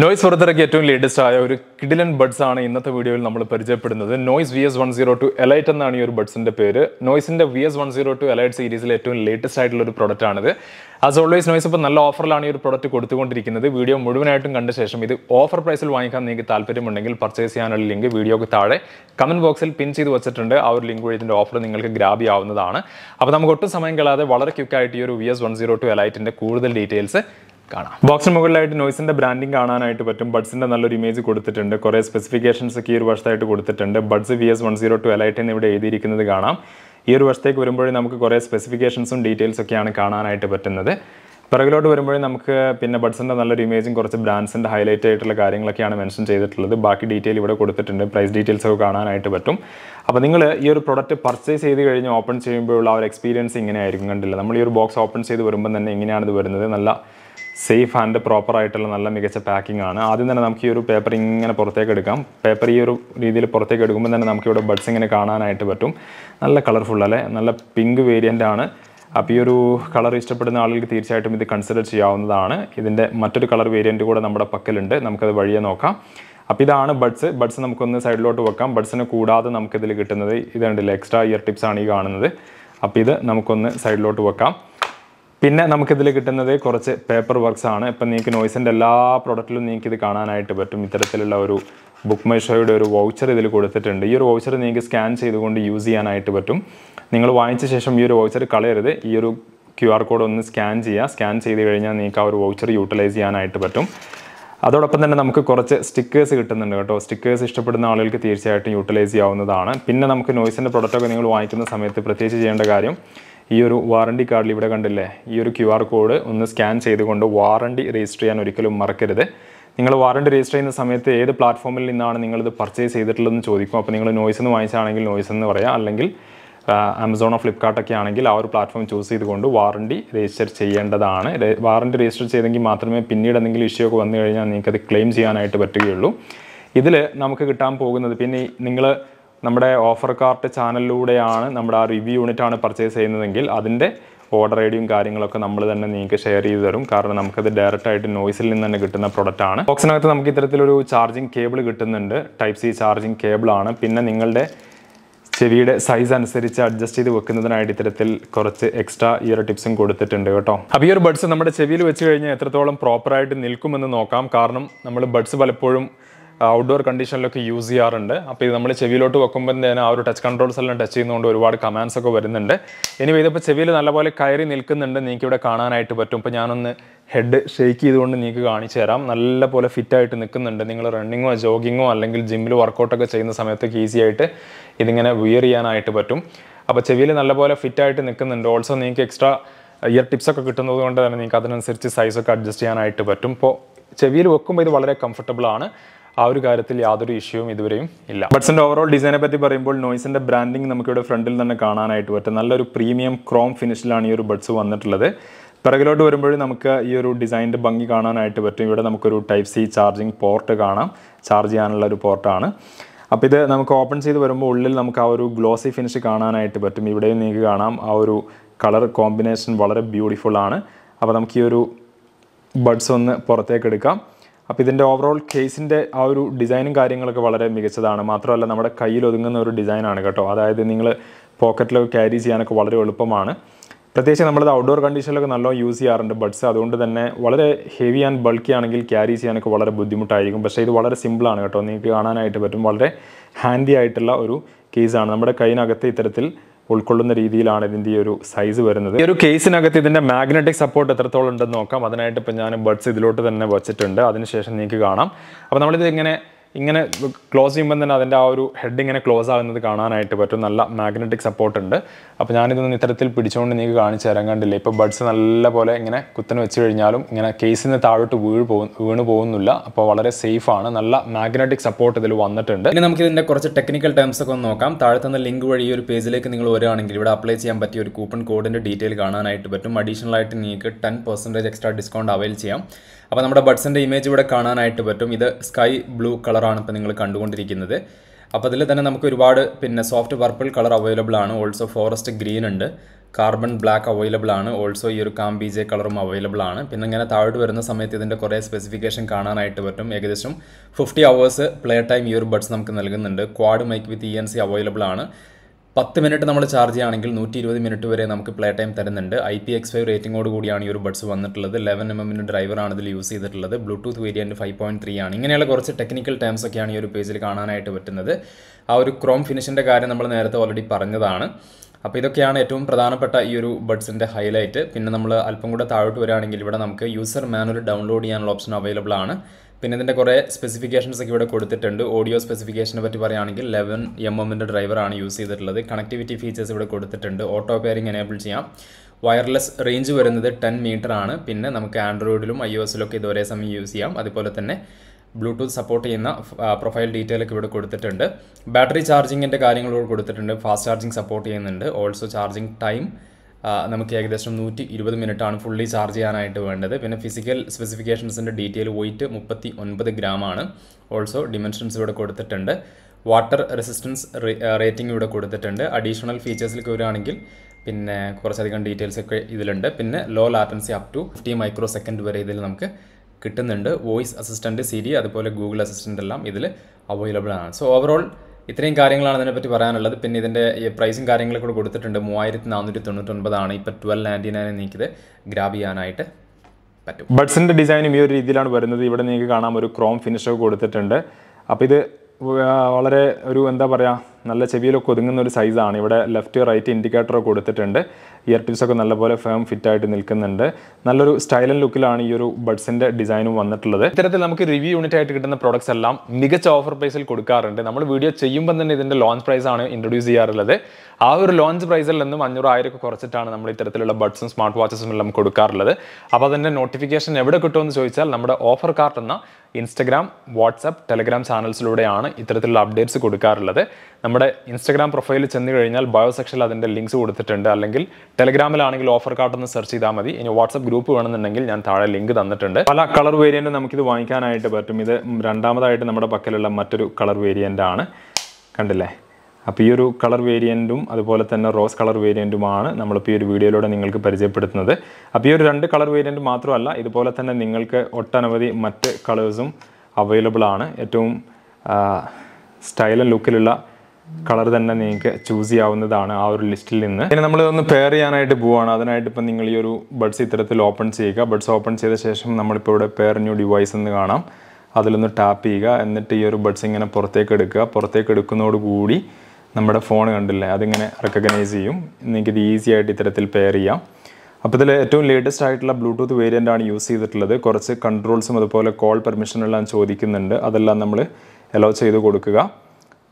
noise പുറത്തിറക്കിയ ഏറ്റവും latest ആയ ഒരു കിഡിലൻ ബഡ്സ് ആണ് ഇന്നത്തെ വീഡിയോയിൽ നമ്മൾ പരിചയപ്പെടുന്നത് Noise V S one zero two elite എന്നാണ് ഈ ഒരു ബഡ്സിന്റെ പേര് നോയ്സിന്റെ V S one zero two elite സീരീസിലെ ഏറ്റവും ലേറ്റസ്റ്റ് ആയിട്ടുള്ള ഒരു പ്രോഡക്റ്റ് ആണിത് ആസ് ഓൾവേസ് നോയ്സ് ഇപ്പോൾ നല്ല ഓഫറിലാണ് ഈ ഒരു പ്രോഡക്റ്റ് കൊടുത്തുകൊണ്ടിരിക്കുന്നത് വീഡിയോ മുഴുവനായിട്ടും കണ്ട ശേഷം ഇത് ഓഫർ പ്രൈസിൽ വാങ്ങിക്കാൻ നിങ്ങൾക്ക് താല്പര്യമുണ്ടെങ്കിൽ പർച്ചേസ് ചെയ്യാനുള്ള ലിങ്ക് വീഡിയോക്ക് താഴെ കമൻറ്റ് ബോക്സിൽ പിൻ ചെയ്ത് വെച്ചിട്ടുണ്ട് ആ ഒരു ലിങ്ക് വഴി ഇതിൻ്റെ ഓഫർ നിങ്ങൾക്ക് ഗ്രാബ് ചെയ്യാവുന്നതാണ് അപ്പോൾ നമുക്ക് ഒട്ടും സമയം കളാതെ വളരെ ക്യുക്കായിട്ട് ഈ ഒരു V S one zero two എലൈറ്റിൻ്റെ കൂടുതൽ ഡീറ്റെയിൽസ് കാണാം ബോക്സിന് മുകളിലായിട്ട് നോയ്സിന്റെ ബ്രാൻഡിങ് കാണാനായിട്ട് പറ്റും ബഡ്സിന്റെ നല്ലൊരു ഇമേജ് കൊടുത്തിട്ടുണ്ട് കുറേ സ്പെസിഫിക്കേഷൻസ് ഒക്കെ ഈ ഒരു വർഷമായിട്ട് കൊടുത്തിട്ടുണ്ട് buds V S one zero two elite എന്ന് ഇവിടെ എഴുതിയിരിക്കുന്നത് കാണാം ഈ ഒരു വർഷത്തേക്ക് വരുമ്പോഴേ നമുക്ക് കുറേ സ്പെസിഫിക്കേഷൻസും ഡീറ്റെയിൽസ് ഒക്കെയാണ് കാണാനായിട്ട് പറ്റുന്നത് പിറകിലോട്ട് വരുമ്പോഴേ നമുക്ക് പിന്നെ ബഡ്സിൻ്റെ നല്ലൊരു ഇമേജും കുറച്ച് ബ്രാൻഡ്സിൻ്റെ ഹൈലൈറ്റ് ആയിട്ടുള്ള കാര്യങ്ങളൊക്കെയാണ് മെൻഷൻ ചെയ്തിട്ടുള്ളത് ബാക്കി ഡീറ്റെയിൽ ഇവിടെ കൊടുത്തിട്ടുണ്ട് പ്രൈസ് ഡീറ്റെയിൽസ് ഒക്കെ കാണാനായിട്ട് പറ്റും അപ്പോൾ നിങ്ങൾ ഈ ഒരു പ്രൊഡക്റ്റ് പർച്ചേസ് ചെയ്ത് കഴിഞ്ഞ് ഓപ്പൺ ചെയ്യുമ്പോഴുള്ള ആ ഒരു എക്സ്പീരിയൻസ് ഇങ്ങനെയായിരിക്കും കണ്ടില്ല നമ്മൾ ഈ ഒരു ബോക്സ് ഓപ്പൺ ചെയ്ത് വരുമ്പോൾ തന്നെ എങ്ങനെയാണ് ഇത് വരുന്നത് നല്ല സേഫ് ആൻഡ് പ്രോപ്പർ ആയിട്ടുള്ള നല്ല മികച്ച പാക്കിംഗ് ആണ് ആദ്യം തന്നെ നമുക്ക് ഈ ഒരു പേപ്പർ ഇങ്ങനെ പുറത്തേക്ക് എടുക്കാം പേപ്പർ ഈ ഒരു രീതിയിൽ പുറത്തേക്ക് എടുക്കുമ്പോൾ തന്നെ നമുക്കിവിടെ ബഡ്സ് ഇങ്ങനെ കാണാനായിട്ട് പറ്റും നല്ല കളർഫുൾ അല്ലേ നല്ല പിങ്ക് വേരിയൻ്റ് ആണ് അപ്പോൾ ഈ ഒരു കളർ ഇഷ്ടപ്പെടുന്ന ആളുകൾക്ക് തീർച്ചയായിട്ടും ഇത് കൺസിഡർ ചെയ്യാവുന്നതാണ് ഇതിൻ്റെ മറ്റൊരു കളർ വേരിയൻ്റ് കൂടെ നമ്മുടെ പക്കലുണ്ട് നമുക്കത് വഴിയെ നോക്കാം അപ്പോൾ ഇതാണ് ബഡ്സ് ബഡ്സ് നമുക്കൊന്ന് സൈഡിലോട്ട് വെക്കാം ബഡ്സിന് കൂടാതെ നമുക്കിതിൽ കിട്ടുന്നത് ഇതുണ്ടല്ലോ എക്സ്ട്രാ ഇയർ ടിപ്സ് ആണ് ഈ കാണുന്നത് അപ്പോൾ ഇത് നമുക്കൊന്ന് സൈഡിലോട്ട് വെക്കാം പിന്നെ നമുക്കിതിൽ കിട്ടുന്നത് കുറച്ച് പേപ്പർ വർക്ക്സ് ആണ് ഇപ്പം നിങ്ങൾക്ക് നോയ്സിൻ്റെ എല്ലാ പ്രോഡക്റ്റിലും നിങ്ങൾക്ക് ഇത് കാണാനായിട്ട് പറ്റും ഇത്തരത്തിലുള്ള ഒരു ബുക്ക് മൈ ഒരു വൗച്ചർ ഇതിൽ കൊടുത്തിട്ടുണ്ട് ഈ ഒരു വൗച്ചർ നിങ്ങൾക്ക് സ്കാൻ ചെയ്തുകൊണ്ട് യൂസ് ചെയ്യാനായിട്ട് പറ്റും നിങ്ങൾ വാങ്ങിച്ച ശേഷം ഈ ഒരു വൗച്ചർ കളയരുത് ഈ ഒരു ക്യു ആർ കോഡ് ഒന്ന് സ്കാൻ ചെയ്യുക സ്കാൻ ചെയ്ത് കഴിഞ്ഞാൽ നിങ്ങൾക്ക് ആ ഒരു വൗച്ചർ യൂട്ടിലൈസ് ചെയ്യാനായിട്ട് പറ്റും അതോടൊപ്പം തന്നെ നമുക്ക് കുറച്ച് സ്റ്റിക്കേഴ്സ് കിട്ടുന്നുണ്ട് കേട്ടോ സ്റ്റിക്കേഴ്സ് ഇഷ്ടപ്പെടുന്ന ആളുകൾക്ക് തീർച്ചയായിട്ടും യൂട്ടിലൈസ് ചെയ്യാവുന്നതാണ് പിന്നെ നമുക്ക് നോയ്സിൻ്റെ പ്രൊഡക്റ്റൊക്കെ നിങ്ങൾ വാങ്ങിക്കുന്ന സമയത്ത് പ്രത്യേകിച്ച് ചെയ്യേണ്ട കാര്യം ഈ ഒരു വാറണ്ടി കാർഡിൽ ഇവിടെ കണ്ടില്ലേ ഈ ഒരു ക്യു ആർ കോഡ് ഒന്ന് സ്കാൻ ചെയ്തുകൊണ്ട് വാറണ്ടി രജിസ്റ്റർ ചെയ്യാൻ ഒരിക്കലും മറക്കരുത് നിങ്ങൾ വാറണ്ടി രജിസ്റ്റർ ചെയ്യുന്ന സമയത്ത് ഏത് പ്ലാറ്റ്ഫോമിൽ നിന്നാണ് നിങ്ങളിത് പർച്ചേസ് ചെയ്തിട്ടുള്ളതെന്ന് ചോദിക്കും അപ്പോൾ നിങ്ങൾ നോയ്സ് എന്ന് വാങ്ങിച്ചാണെങ്കിൽ നോയ്സ് എന്ന് പറയാം അല്ലെങ്കിൽ ആമസോണോ ഫ്ലിപ്കാർട്ടൊക്കെ ആണെങ്കിൽ ആ ഒരു പ്ലാറ്റ്ഫോം ചൂസ് ചെയ്തുകൊണ്ട് വാറണ്ടി രജിസ്റ്റർ ചെയ്യേണ്ടതാണ് വാറണ്ടി രജിസ്റ്റർ ചെയ്തെങ്കിൽ മാത്രമേ പിന്നീട് എന്തെങ്കിലും ഇഷ്യൂ ഒക്കെ വന്നു കഴിഞ്ഞാൽ നിങ്ങൾക്കത് ക്ലെയിം ചെയ്യാനായിട്ട് പറ്റുകയുള്ളൂ ഇതിൽ നമുക്ക് കിട്ടാൻ പോകുന്നത് പിന്നെ നിങ്ങൾ നമ്മുടെ ഓഫർ കാർട്ട് ചാനലിലൂടെയാണ് നമ്മുടെ ആ റിവ്യൂ യൂണിറ്റ് ആണ് പർച്ചേസ് ചെയ്യുന്നതെങ്കിൽ അതിൻ്റെ ഓർഡർ ഐ ഡിയും കാര്യങ്ങളൊക്കെ നമ്മൾ തന്നെ നിങ്ങൾക്ക് ഷെയർ ചെയ്ത് തരും കാരണം നമുക്കത് ഡയറക്റ്റ് ആയിട്ട് നോയ്സിൽ നിന്ന് തന്നെ കിട്ടുന്ന പ്രൊഡക്റ്റ് ആണ് ബോക്സിനകത്ത് നമുക്ക് ഇത്തരത്തിലൊരു ചാർജിങ് കേബിൾ കിട്ടുന്നുണ്ട് ടൈപ്പ് സി ചാർജിങ് കേബിളാണ് പിന്നെ നിങ്ങളുടെ ചെവിയുടെ സൈസ് അനുസരിച്ച് അഡ്ജസ്റ്റ് ചെയ്ത് വെക്കുന്നതിനായിട്ട് ഇത്തരത്തിൽ കുറച്ച് എക്സ്ട്രാ ഈ ഒരു ടിപ്സും കൊടുത്തിട്ടുണ്ട് കേട്ടോ അപ്പോൾ ഈ ഒരു ബഡ്സ് നമ്മുടെ ചെവിയിൽ വെച്ച് കഴിഞ്ഞാൽ എത്രത്തോളം പ്രോപ്പറായിട്ട് നിൽക്കുമെന്ന് നോക്കാം കാരണം നമ്മൾ ബഡ്സ് പലപ്പോഴും ഔട്ട്ഡോർ കണ്ടീഷനിലൊക്കെ യൂസ് ചെയ്യാറുണ്ട് അപ്പോൾ ഇത് നമ്മൾ ചെവിയിലോട്ട് വെക്കുമ്പോൾ തന്നെ ആ ഒരു ടച്ച് കൺട്രോൾസ് എല്ലാം ടച്ച് ചെയ്യുന്നതുകൊണ്ട് ഒരുപാട് കമാൻഡ്സ് ഒക്കെ വരുന്നുണ്ട് എനിവേ ഇതിപ്പോൾ ചെവിയിൽ നല്ലപോലെ കയറി നിൽക്കുന്നുണ്ട് നിങ്ങൾക്ക് ഇവിടെ കാണാനായിട്ട് പറ്റും ഇപ്പോൾ ഞാനൊന്ന് ഹെഡ് ഷെയ്ക്ക് ചെയ്തുകൊണ്ട് നിങ്ങൾക്ക് കാണിച്ചു തരാം നല്ലപോലെ ഫിറ്റായിട്ട് നിൽക്കുന്നുണ്ട് നിങ്ങൾ റണ്ണിങ്ങോ ജോഗിങ്ങോ അല്ലെങ്കിൽ ജിമ്മിൽ വർക്കൗട്ടൊക്കെ ചെയ്യുന്ന സമയത്തൊക്കെ ഈസി ആയിട്ട് ഇതിങ്ങനെ വിയർ ചെയ്യാനായിട്ട് പറ്റും അപ്പോൾ ചെവിയിൽ നല്ലപോലെ ഫിറ്റായിട്ട് നിൽക്കുന്നുണ്ട് ഓൾസോ നിങ്ങൾക്ക് എക്സ്ട്രാ ഇയർ ടിപ്സൊക്കെ കിട്ടുന്നത് കൊണ്ട് തന്നെ നിങ്ങൾക്ക് അതിനനുസരിച്ച് സൈസൊക്കെ അഡ്ജസ്റ്റ് ചെയ്യാനായിട്ട് പറ്റും ഇപ്പോൾ ചെവിയിൽ വെക്കുമ്പോൾ ഇത് വളരെ കംഫർട്ടബിൾ ആണ് ആ ഒരു കാര്യത്തിൽ യാതൊരു ഇഷ്യൂവും ഇതുവരെയും ഇല്ല ബട്സിൻ്റെ ഓവറോൾ ഡിസൈനെ പറ്റി പറയുമ്പോൾ നോയ്സിൻ്റെ ബ്രാൻഡിങ് ഇവിടെ ഫ്രണ്ടിൽ തന്നെ കാണാനായിട്ട് പറ്റും നല്ലൊരു പ്രീമിയം ക്രോം ഫിനിഷിലാണ് ഈ ഒരു ബഡ്സ് വന്നിട്ടുള്ളത് പിറകിലോട്ട് വരുമ്പോഴും നമുക്ക് ഈ ഒരു ഡിസൈൻ്റെ ഭംഗി കാണാനായിട്ട് പറ്റും ഇവിടെ നമുക്കൊരു ടൈപ്പ് സി ചാർജിങ് പോർട്ട് കാണാം ചാർജ് ചെയ്യാനുള്ള ഒരു പോർട്ടാണ് അപ്പോൾ ഇത് നമുക്ക് ഓപ്പൺ ചെയ്ത് വരുമ്പോൾ ഉള്ളിൽ നമുക്ക് ആ ഒരു ഗ്ലോസി ഫിനിഷ് കാണാനായിട്ട് പറ്റും ഇവിടെയും നിങ്ങൾക്ക് കാണാം ആ ഒരു കളർ കോമ്പിനേഷൻ വളരെ ബ്യൂട്ടിഫുൾ ആണ് അപ്പോൾ നമുക്ക് ഈ ഒരു ബഡ്സ് ഒന്ന് പുറത്തേക്ക് എടുക്കാം അപ്പോൾ ഇതിൻ്റെ ഓവറോൾ കേസിൻ്റെ ആ ഒരു ഡിസൈനും കാര്യങ്ങളൊക്കെ വളരെ മികച്ചതാണ് മാത്രമല്ല നമ്മുടെ കയ്യിൽ ഒതുങ്ങുന്ന ഒരു ഡിസൈനാണ് കേട്ടോ അതായത് നിങ്ങൾ പോക്കറ്റിലൊക്കെ ക്യാരി ചെയ്യാനൊക്കെ വളരെ എളുപ്പമാണ് പ്രത്യേകിച്ച് നമ്മളത് ഔട്ട്ഡോർ കണ്ടീഷനിലൊക്കെ നല്ലോണം യൂസ് ചെയ്യാറുണ്ട് ബഡ്സ് അതുകൊണ്ട് തന്നെ വളരെ ഹെവി ആൻഡ് ബൾക്കി ആണെങ്കിൽ ക്യാരി ചെയ്യാനൊക്കെ വളരെ ബുദ്ധിമുട്ടായിരിക്കും പക്ഷേ ഇത് വളരെ സിമ്പിളാണ് കേട്ടോ നിങ്ങൾക്ക് കാണാനായിട്ട് പറ്റും വളരെ ഹാൻഡി ആയിട്ടുള്ള ഒരു കേസാണ് നമ്മുടെ കയ്യിനകത്ത് ഇത്തരത്തിൽ ഉൾക്കൊള്ളുന്ന രീതിയിലാണ് ഇതിൻ്റെ ഒരു സൈസ് വരുന്നത് ഈ ഒരു കേസിനകത്ത് ഇതിൻ്റെ മാഗ്നറ്റിക് സപ്പോർട്ട് എത്രത്തോളം ഉണ്ടെന്ന് നോക്കാം അതിനായിട്ട് ഇപ്പം ഞാൻ ബഡ്സ് ഇതിലോട്ട് തന്നെ വെച്ചിട്ടുണ്ട് അതിനുശേഷം നിങ്ങൾക്ക് കാണാം അപ്പോൾ നമ്മളിത് ഇങ്ങനെ ഇങ്ങനെ ക്ലോസ് ചെയ്യുമ്പോൾ തന്നെ അതിൻ്റെ ആ ഒരു ഹെഡ് ഇങ്ങനെ ക്ലോസ് ആകുന്നത് കാണാനായിട്ട് പറ്റും നല്ല മാഗ്നറ്റിക് സപ്പോർട്ട് ഉണ്ട് അപ്പോൾ ഞാനിതൊന്ന് ഇത്തരത്തിൽ പിടിച്ചുകൊണ്ട് നിങ്ങൾക്ക് കാണിച്ച് തരാൻ കണ്ടില്ല ഇപ്പോൾ ബഡ്സ് നല്ല പോലെ ഇങ്ങനെ കുത്തനെ വെച്ച് കഴിഞ്ഞാലും ഇങ്ങനെ കേസിന് താഴോട്ട് വീഴ് പോകും വീണ് പോകുന്നില്ല അപ്പോൾ വളരെ സേഫാണ് നല്ല മാഗ്നറ്റിക് സപ്പോർട്ട് ഇതിൽ വന്നിട്ടുണ്ട് ഇനി നമുക്ക് ഇതിൻ്റെ കുറച്ച് ടെക്നിക്കൽ ടേംസ് ഒക്കെ ഒന്ന് നോക്കാം താഴെ ലിങ്ക് വഴി ഈ ഒരു പേജിലേക്ക് നിങ്ങൾ വരികയാണെങ്കിൽ ഇവിടെ അപ്ലൈ ചെയ്യാൻ പറ്റിയ ഒരു കൂപ്പൺ കോഡിൻ്റെ ഡീറ്റെയിൽ കാണാനായിട്ട് പറ്റും അഡീഷണൽ ആയിട്ട് നിങ്ങൾക്ക് ten percentage extra discount avail ചെയ്യാം അപ്പോൾ നമ്മുടെ ബഡ്സിൻ്റെ ഇമേജ് ഇവിടെ കാണാനായിട്ട് പറ്റും ഇത് സ്കൈ ബ്ലൂ കളർ കളറാണ് ഇപ്പോൾ നിങ്ങൾ കണ്ടുകൊണ്ടിരിക്കുന്നത് അപ്പോൾ അതിൽ തന്നെ നമുക്ക് ഒരുപാട് പിന്നെ സോഫ്റ്റ് പർപ്പിൾ കളർ അവൈലബിൾ ആണ് ഓൾസോ ഫോറസ്റ്റ് ഗ്രീൻ ഉണ്ട് കാർബൺ ബ്ലാക്ക് അവൈലബിൾ ആണ് ഓൾസോ ഈ ഒരു കാംബീജെ കളറും അവൈലബിൾ ആണ് പിന്നെ ഇങ്ങനെ താഴോട്ട് വരുന്ന സമയത്ത് ഇതിൻ്റെ കുറേ സ്പെസിഫിക്കേഷൻ കാണാനായിട്ട് പറ്റും ഏകദേശം ഫിഫ്റ്റി അവേഴ്സ് പ്ലേ ടൈം ഈ ഒരു ബഡ്സ് നമുക്ക് നൽകുന്നുണ്ട് quad mic with E N C available ആണ് പത്ത് മിനിറ്റ് നമ്മൾ ചാർജ് ചെയ്യുകയാണെങ്കിൽ നൂറ്റി ഇരുപത് മിനിറ്റ് വരെ നമുക്ക് പ്ലേ ടൈം തരുന്നുണ്ട് ഐ പി എക്സ് ഫൈവ് റേറ്റിംഗോട് കൂടിയാണ് ഈ ഒരു ബഡ്സ് വന്നിട്ടുള്ളത് ലെവൻ എം എമ്മിൻ്റെ ഡ്രൈവറാണ് ഇതിൽ യൂസ് ചെയ്തിട്ടുള്ളത് Bluetooth variant five point three ആണ് ഇങ്ങനെയുള്ള കുറച്ച് ടെക്നിക്കൽ ടേംസ് ഒക്കെയാണ് ഈ ഒരു പേജിൽ കാണാനായിട്ട് പറ്റുന്നത് ആ ഒരു ക്രോം ഫിനിഷിൻ്റെ കാര്യം നമ്മൾ നേരത്തെ ഓൾറെഡി പറഞ്ഞതാണ് അപ്പോൾ ഇതൊക്കെയാണ് ഏറ്റവും പ്രധാനപ്പെട്ട ഈ ഒരു ബഡ്സിൻ്റെ ഹൈലൈറ്റ് പിന്നെ നമ്മൾ അല്പം കൂടെ താഴോട്ട് വരികയാണെങ്കിൽ ഇവിടെ നമുക്ക് യൂസർ മാനുവൽ ഡൗൺലോഡ് ചെയ്യാനുള്ള ഓപ്ഷൻ അവൈലബിൾ ആണ് പിന്നെ ഇതിൻ്റെ കുറേ സ്പെസിഫിക്കേഷൻസ് ഒക്കെ ഇവിടെ കൊടുത്തിട്ടുണ്ട് ഓഡിയോ സ്പെസിഫിക്കേഷനെ പറ്റി പറയുകയാണെങ്കിൽ ലെവൻ എം എമ്മിൻ്റെ ഡ്രൈവറാണ് യൂസ് ചെയ്തിട്ടുള്ളത് കണക്ടിവിറ്റി ഫീച്ചേഴ്സ് ഇവിടെ കൊടുത്തിട്ടുണ്ട് ഓട്ടോ പെയറിംഗ് എനേബിൾ ചെയ്യാം വയർലെസ് റേഞ്ച് വരുന്നത് ടെൻ മീറ്റർ ആണ് പിന്നെ നമുക്ക് ആൻഡ്രോയിഡിലും ഐ ഒ എസിലൊക്കെ ഇത് ഒരേ സമയം യൂസ് ചെയ്യാം അതുപോലെ തന്നെ ബ്ലൂടൂത്ത് സപ്പോർട്ട് ചെയ്യുന്ന പ്രൊഫൈൽ ഡീറ്റെയിൽ ഒക്കെ ഇവിടെ കൊടുത്തിട്ടുണ്ട് ബാറ്ററി ചാർജിങ്ങിൻ്റെ കാര്യങ്ങളോട് കൊടുത്തിട്ടുണ്ട് ഫാസ്റ്റ് ചാർജിങ് സപ്പോർട്ട് ചെയ്യുന്നുണ്ട് ഓൾസോ ചാർജിങ് ടൈം നമുക്ക് ഏകദേശം നൂറ്റി ഇരുപത് മിനിറ്റാണ് ഫുള്ളി ചാർജ് ചെയ്യാനായിട്ട് വേണ്ടത് പിന്നെ ഫിസിക്കൽ സ്പെസിഫിക്കേഷൻസിൻ്റെ ഡീറ്റെയിൽ വെയിറ്റ് മുപ്പത്തി ഒൻപത് ഗ്രാമാണ് ഓൾസോ ഡിമെൻഷൻസ് ഇവിടെ കൊടുത്തിട്ടുണ്ട് വാട്ടർ റെസിസ്റ്റൻസ് റേറ്റിംഗ് ഇവിടെ കൊടുത്തിട്ടുണ്ട് അഡീഷണൽ ഫീച്ചേഴ്സിലേക്ക് വരികയാണെങ്കിൽ പിന്നെ കുറച്ചധികം ഡീറ്റെയിൽസ് ഒക്കെ ഇതിലുണ്ട് പിന്നെ low latency up to fifty micro second വരെ ഇതിൽ നമുക്ക് കിട്ടുന്നുണ്ട് വോയിസ് അസിസ്റ്റൻറ്റ് സിരി അതുപോലെ ഗൂഗിൾ അസിസ്റ്റൻ്റ് എല്ലാം ഇതിൽ അവൈലബിൾ ആണ് സോ ഓവറോൾ ഇത്രയും കാര്യങ്ങളാണ് ഇതിനെപ്പറ്റി പറയാനുള്ളത് പിന്നെ ഇതിൻ്റെ പ്രൈസും കാര്യങ്ങളൊക്കെ കൊടുത്തിട്ടുണ്ട് മൂവായിരത്തി നാനൂറ്റി ഒൻപതാണ് ഇപ്പോൾ ട്വൽവ് നയൻറ്റി നയൻ എനിക്കിത് ഗ്രാബ് ചെയ്യാനായിട്ട് പറ്റും ബഡ്സിൻ്റെ ഡിസൈനും ഈ ഒരു രീതിയിലാണ് വരുന്നത് ഇവിടെ നിങ്ങൾക്ക് കാണാം ഒരു ക്രോം ഫിനിഷൊക്കെ കൊടുത്തിട്ടുണ്ട് അപ്പോൾ ഇത് വളരെ ഒരു എന്താ പറയുക നല്ല ചെവിയിലൊക്കെ ഒതുങ്ങുന്ന ഒരു സൈസാണ് ഇവിടെ ലെഫ്റ്റ് റൈറ്റ് ഇൻഡിക്കേറ്റർ കൊടുത്തിട്ടുണ്ട് ഇയർ ഒക്കെ നല്ലപോലെ ഫേം ഫിറ്റായിട്ട് നിൽക്കുന്നുണ്ട് നല്ലൊരു സ്റ്റൈലൻ ലുക്കിലാണ് ഈ ഒരു ബഡ്സിൻ്റെ ഡിസൈനും വന്നിട്ടുള്ളത് ഇത്തരത്തിൽ നമുക്ക് റിവ്യൂ യൂണിറ്റ് ആയിട്ട് കിട്ടുന്ന പ്രോഡക്ട്സ് എല്ലാം മികച്ച ഓഫർ പ്രൈസിൽ കൊടുക്കാറുണ്ട് നമ്മൾ വീഡിയോ ചെയ്യുമ്പോൾ തന്നെ ഇതിൻ്റെ ലോഞ്ച് പ്രൈസാണ് ഇൻട്രൊഡ്യൂസ് ചെയ്യാറുള്ളത് ആ ഒരു ലോഞ്ച് പ്രൈസിൽ നിന്നും അഞ്ഞൂറ് ആയിരം ഒക്കെ കുറച്ചിട്ടാണ് നമ്മൾ ഇത്തരത്തിലുള്ള ബഡ്സും സ്മാർട്ട് വാച്ചസും എല്ലാം കൊടുക്കാറുള്ളത് അപ്പോൾ അതിൻ്റെ നോട്ടിഫിക്കേഷൻ എവിടെ കിട്ടുമെന്ന് ചോദിച്ചാൽ നമ്മുടെ ഓഫർ കാർട്ട് എന്ന ഇൻസ്റ്റഗ്രാം വാട്സപ്പ് ടെലഗ്രാം ചാനൽസിലൂടെയാണ് ഇത്തരത്തിലുള്ള അപ്ഡേറ്റ്സ് കൊടുക്കാറുള്ളത് നമ്മുടെ ഇൻസ്റ്റഗ്രാം പ്രൊഫൈലിൽ ചെന്ന് കഴിഞ്ഞാൽ ബയോ സെക്ഷനിൽ അതിൻ്റെ ലിങ്ക്സ് കൊടുത്തിട്ടുണ്ട് അല്ലെങ്കിൽ ടെലഗ്രാമിലാണെങ്കിൽ ഓഫർ കാർട്ടെന്ന് സെർച്ച് ചെയ്താൽ മതി ഇനി വാട്സപ്പ് ഗ്രൂപ്പ് വേണമെന്നുണ്ടെങ്കിൽ ഞാൻ താഴെ ലിങ്ക് തന്നിട്ടുണ്ട് പല കളർ വേരിയൻറ്റ് നമുക്കിത് വാങ്ങിക്കാനായിട്ട് പറ്റും ഇത് രണ്ടാമതായിട്ട് നമ്മുടെ പക്കലുള്ള മറ്റൊരു കളർ വേരിയൻ്റ് ആണ് കണ്ടില്ലേ അപ്പോൾ ഈ ഒരു കളർ വേരിയൻറ്റും അതുപോലെ തന്നെ റോസ് കളർ വേരിയൻറ്റുമാണ് നമ്മളിപ്പോൾ ഈ ഒരു വീഡിയോയിലൂടെ നിങ്ങൾക്ക് പരിചയപ്പെടുത്തുന്നത് അപ്പോൾ ഈ ഒരു രണ്ട് കളർ വേരിയൻറ്റ് മാത്രമല്ല ഇതുപോലെ തന്നെ നിങ്ങൾക്ക് ഒട്ടനവധി മറ്റ് കളേഴ്സും അവൈലബിൾ ആണ് ഏറ്റവും സ്റ്റൈലും ലുക്കിലുള്ള കളർ തന്നെ നിങ്ങൾക്ക് ചൂസ് ചെയ്യാവുന്നതാണ് ആ ഒരു ലിസ്റ്റിൽ നിന്ന് പിന്നെ നമ്മൾ ഇതൊന്ന് പെയർ ചെയ്യാനായിട്ട് പോവുകയാണ് അതിനായിട്ട് ഇപ്പം നിങ്ങൾ ഈ ഒരു ബഡ്സ് ഇത്തരത്തിൽ ഓപ്പൺ ചെയ്യുക ബഡ്സ് ഓപ്പൺ ചെയ്ത ശേഷം നമ്മളിപ്പോൾ ഇവിടെ പെയർ ന്യൂ ഡിവൈസ് എന്ന് കാണാം അതിലൊന്ന് ടാപ്പ് ചെയ്യുക എന്നിട്ട് ഈ ഒരു ബഡ്സ് ഇങ്ങനെ പുറത്തേക്ക് എടുക്കുക പുറത്തേക്ക് എടുക്കുന്നതോടുകൂടി നമ്മുടെ ഫോൺ കണ്ടില്ലേ അതിങ്ങനെ റെക്കഗ്നൈസ് ചെയ്യും നിങ്ങൾക്ക് ഇത് ഈസി ആയിട്ട് ഇത്തരത്തിൽ പെയർ ചെയ്യാം അപ്പോൾ ഇതിൽ ഏറ്റവും ലേറ്റസ്റ്റ് ആയിട്ടുള്ള ബ്ലൂടൂത്ത് വേരിയൻ്റ് ആണ് യൂസ് ചെയ്തിട്ടുള്ളത് കുറച്ച് കൺട്രോൾസും അതുപോലെ കോൾ പെർമിഷനെല്ലാം ചോദിക്കുന്നുണ്ട് അതെല്ലാം നമ്മൾ അലോ ചെയ്ത് കൊടുക്കുക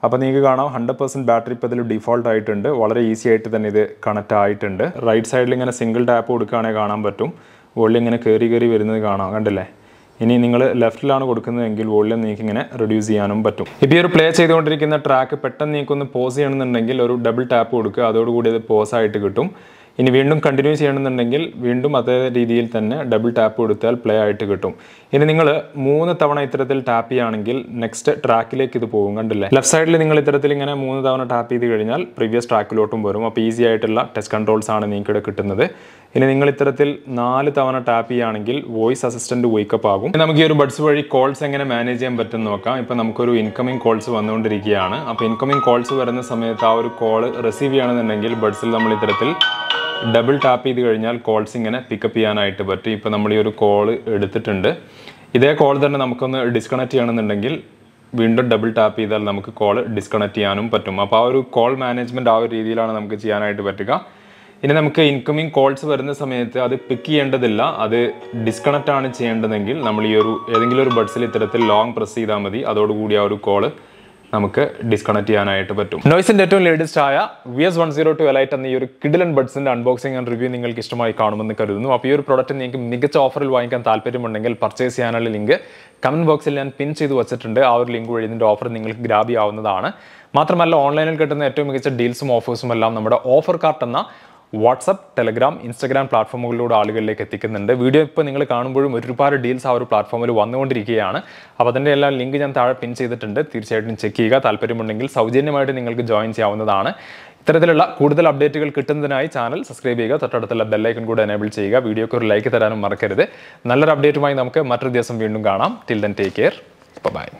അപ്പോൾ നിങ്ങൾക്ക് കാണാം ഹൺഡ്രഡ് പെർസെൻറ്റ് ബാറ്ററി ഇപ്പോൾ ഇതിൽ ഡിഫോൾട്ട് ആയിട്ടുണ്ട് വളരെ ഈസി ആയിട്ട് തന്നെ ഇത് കണക്റ്റ് ആയിട്ടുണ്ട് റൈറ്റ് സൈഡിൽ ഇങ്ങനെ സിംഗിൾ ടാപ്പ് കൊടുക്കുകയാണെങ്കിൽ കാണാൻ പറ്റും വോളിയം ഇങ്ങനെ കയറി കയറി വരുന്നത് കാണാം കണ്ടില്ലേ ഇനി നിങ്ങൾ ലെഫ്റ്റിലാണ് കൊടുക്കുന്നതെങ്കിൽ വോളിയം നിങ്ങൾക്ക് ഇങ്ങനെ റെഡ്യൂസ് ചെയ്യാനും പറ്റും ഇപ്പോൾ ഈ ഒരു പ്ലേ ചെയ്തുകൊണ്ടിരിക്കുന്ന ട്രാക്ക് പെട്ടെന്ന് നിങ്ങൾക്കൊന്ന് പോസ് ചെയ്യണമെന്നുണ്ടെങ്കിൽ ഒരു ഡബിൾ ടാപ്പ് കൊടുക്കുക അതോടുകൂടി അത് പോസ് ആയിട്ട് കിട്ടും ഇനി വീണ്ടും കണ്ടിന്യൂ ചെയ്യണമെന്നുണ്ടെങ്കിൽ വീണ്ടും അതേ രീതിയിൽ തന്നെ ഡബിൾ ടാപ്പ് കൊടുത്താൽ പ്ലേ ആയിട്ട് കിട്ടും ഇനി നിങ്ങൾ മൂന്ന് തവണ ഇത്തരത്തിൽ ടാപ്പ് ചെയ്യുകയാണെങ്കിൽ നെക്സ്റ്റ് ട്രാക്കിലേക്ക് ഇത് പോകും കണ്ടില്ലേ ലെഫ്റ്റ് സൈഡിൽ നിങ്ങൾ ഇത്തരത്തിൽ ഇങ്ങനെ മൂന്ന് തവണ ടാപ്പ് ചെയ്ത് കഴിഞ്ഞാൽ പ്രീവിയസ് ട്രാക്കിലോട്ടും വരും അപ്പോൾ ഈസി ആയിട്ടുള്ള ടെസ്റ്റ് കൺട്രോൾസ് ആണ് നിങ്ങൾക്ക് കിട്ടുന്നത് ഇനി നിങ്ങൾ ഇത്തരത്തിൽ നാല് തവണ ടാപ്പ് ചെയ്യുകയാണെങ്കിൽ വോയിസ് അസിസ്റ്റൻറ്റ് വേക്കപ്പ് ആകും നമുക്ക് ഈ ഒരു ബഡ്സ് വഴി കോൾസ് എങ്ങനെ മാനേജ് ചെയ്യാൻ പറ്റും നോക്കാം ഇപ്പം നമുക്കൊരു ഇൻകമിംഗ് കോൾസ് വന്നുകൊണ്ടിരിക്കുകയാണ് അപ്പോൾ ഇൻകമിംഗ് കോൾസ് വരുന്ന സമയത്ത് ആ ഒരു കോൾ റിസീവ് ചെയ്യണമെന്നുണ്ടെങ്കിൽ ബഡ്സിൽ നമ്മൾ ഇത്തരത്തിൽ ഡബിൾ ടാപ്പ് ചെയ്ത് കഴിഞ്ഞാൽ കോൾസ് ഇങ്ങനെ പിക്കപ്പ് ചെയ്യാനായിട്ട് പറ്റും ഇപ്പോൾ നമ്മൾ ഈ ഒരു കോൾ എടുത്തിട്ടുണ്ട് ഇതേ കോൾ തന്നെ നമുക്കൊന്ന് ഡിസ്കണക്ട് ചെയ്യണമെന്നുണ്ടെങ്കിൽ വീണ്ടും ഡബിൾ ടാപ്പ് ചെയ്താൽ നമുക്ക് കോൾ ഡിസ്കണക്ട് ചെയ്യാനും പറ്റും അപ്പോൾ ആ ഒരു കോൾ മാനേജ്മെൻറ്റ് ആ ഒരു രീതിയിലാണ് നമുക്ക് ചെയ്യാനായിട്ട് പറ്റുക ഇനി നമുക്ക് ഇൻകമ്മിങ് കോൾസ് വരുന്ന സമയത്ത് അത് പിക്ക് ചെയ്യേണ്ടതില്ല അത് ഡിസ്കണക്റ്റ് ആണ് ചെയ്യേണ്ടതെങ്കിൽ നമ്മൾ ഈ ഒരു ഏതെങ്കിലും ഒരു ബഡ്സിൽ ഇത്തരത്തിൽ ലോങ് പ്രസ് ചെയ്താൽ മതി അതോടുകൂടി ആ ഒരു കോള് നമുക്ക് ഡിസ്കണക്ട് ചെയ്യാനായിട്ട് പറ്റും നോയ്സിന്റെ ഏറ്റവും ലേറ്റസ്റ്റ് ആയ V S one zero two elite എന്ന ഈ ഒരു കിഡിലൻ ബഡ്സിന്റെ അൺബോക്സിംഗ് ആൻഡ് റിവ്യൂ നിങ്ങൾക്ക് ഇഷ്ടമായി കാണുമെന്ന് കരുതുന്നു അപ്പോൾ ഈ ഒരു പ്രോഡക്റ്റ് നിങ്ങൾക്ക് മികച്ച ഓഫറിൽ വാങ്ങിക്കാൻ താല്പര്യമുണ്ടെങ്കിൽ പർച്ചേസ് ചെയ്യാനുള്ള ലിങ്ക് കമന്റ് ബോക്സിൽ ഞാൻ പിൻ ചെയ്ത് വെച്ചിട്ടുണ്ട് ആ ഒരു ലിങ്ക് വഴി ഇതിൻ്റെ ഓഫർ നിങ്ങൾക്ക് ഗ്രാബിയാവുന്നതാണ് മാത്രമല്ല ഓൺലൈനിൽ കിട്ടുന്ന ഏറ്റവും മികച്ച ഡീൽസും ഓഫേഴ്സും എല്ലാം നമ്മുടെ ഓഫർ കാർട്ട് എന്ന വാട്സപ്പ് ടെലഗ്രാം ഇൻസ്റ്റഗ്രാം പ്ലാറ്റ്ഫോമുകളിലൂടെ ആളുകളിലേക്ക് എത്തിക്കുന്നുണ്ട് വീഡിയോ ഇപ്പോൾ നിങ്ങൾ കാണുമ്പോഴും ഒരുപാട് ഡീൽസ് ആ ഒരു പ്ലാറ്റ്ഫോമിൽ വന്നുകൊണ്ടിരിക്കുകയാണ് അപ്പോൾ അതിൻ്റെ എല്ലാം ലിങ്ക് ഞാൻ താഴെ പിൻ ചെയ്തിട്ടുണ്ട് തീർച്ചയായിട്ടും ചെക്ക് ചെയ്യുക താല്പര്യമുണ്ടെങ്കിൽ സൗജന്യമായിട്ട് നിങ്ങൾക്ക് ജോയിൻ ചെയ്യാവുന്നതാണ് ഇത്തരത്തിലുള്ള കൂടുതൽ അപ്ഡേറ്റുകൾ കിട്ടുന്നതിനായി ചാനൽ സബ്സ്ക്രൈബ് ചെയ്യുക തൊട്ടടുത്തുള്ള ബെല്ലൈക്കൺ കൂടെ എനേബിൾ ചെയ്യുക വീഡിയോക്ക് ഒരു ലൈക്ക് തരാനും മറക്കരുത് നല്ലൊരു അപ്ഡേറ്റുമായി നമുക്ക് മറ്റൊരു ദിവസം വീണ്ടും കാണാം till then take care by